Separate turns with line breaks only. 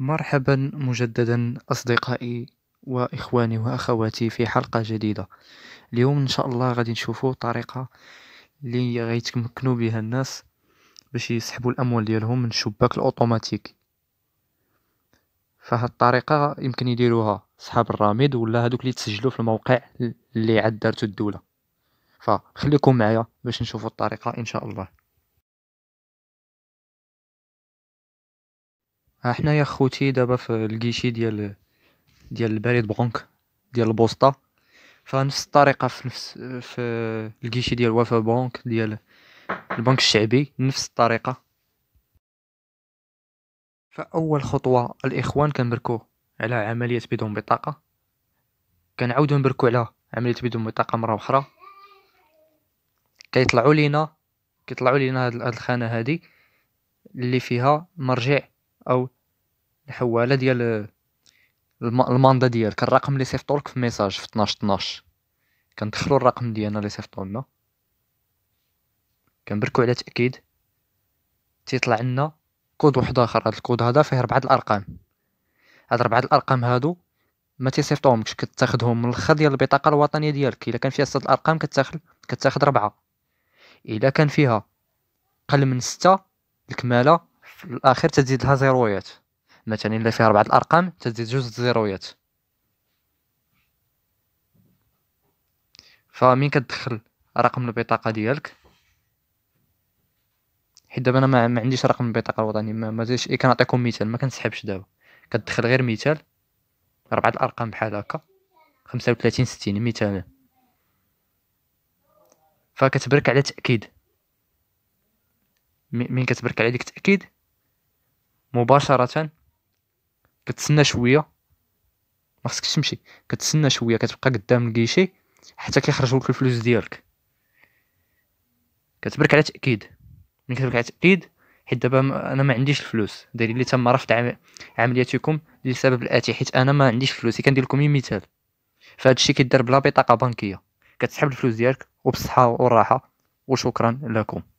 مرحبا مجددا أصدقائي وإخواني وأخواتي في حلقة جديدة اليوم إن شاء الله غادي نشوفوا طريقة اللي غيتمكنوا بها الناس باش يسحبوا الأموال ديالهم من الشباك الأوتوماتيك فهاد الطريقة يمكن يديروها صحاب الراميد ولا هادوك اللي تسجلوا في الموقع اللي عاد دارتو الدولة فخليكم معايا باش نشوفوا الطريقة إن شاء الله احنا يا خوتي دابا في الكيشي ديال ديال البريد بنك ديال البوسطه فنفس الطريقه في نفس في الكيشي ديال وفا بونك ديال البنك الشعبي نفس الطريقه فاول خطوه الاخوان كنبركو على عمليه بدون بطاقه كنعاودو نبركو على عمليه بدون بطاقه مره اخرى كيطلعوا لينا كيطلعوا لينا هاد الخانه هادي اللي فيها مرجع او الحواله ديال الماندا ديالك الرقم اللي لك في ميساج في 12 12 كندخلو الرقم ديالنا اللي صيفطوا لنا كنبركو على تاكيد تيطلع لنا كود واحد اخر هذا الكود هذا فيه ربعه الارقام هاد ربعه الارقام هادو ما تيصيفطوهمش كتاخدهم من الخ ديال البطاقه الوطنيه ديالك الا كان فيها سته الارقام كتاخد كتاخذ ربعه الا كان فيها قل من سته الكماله في الاخر تزيد لها زيرويات مثلا الا فيه اربعه الارقام تزيد جوج الزيرويات فمين كتدخل رقم البطاقه ديالك حيت دابا انا ما عنديش رقم البطاقه الوطني ما زيدش اي كنعطيكم مثال ما كنسحبش دابا كتدخل غير مثال ربعه الارقام بحال هكا 35 60 مثلا فكتبرك على تاكيد مين كتبرك على ديك التاكيد مباشره كتسنى شويه ما خصكش تمشي كتسنى شويه كتبقى قدام الكيشي حتى كيخرجوا لك الفلوس ديالك كتبرك على تاكيد ملي كتبرك على تاكيد حيت دابا انا ما عنديش الفلوس داير لي تم رفض عملياتكم لسبب الاتي حيت انا ما عنديش الفلوس كندير لكم إيه مثال فهاد الشيء كيدار بلا بطاقه بنكيه كتسحب الفلوس ديالك وبالصحه والراحه وشكرا لكم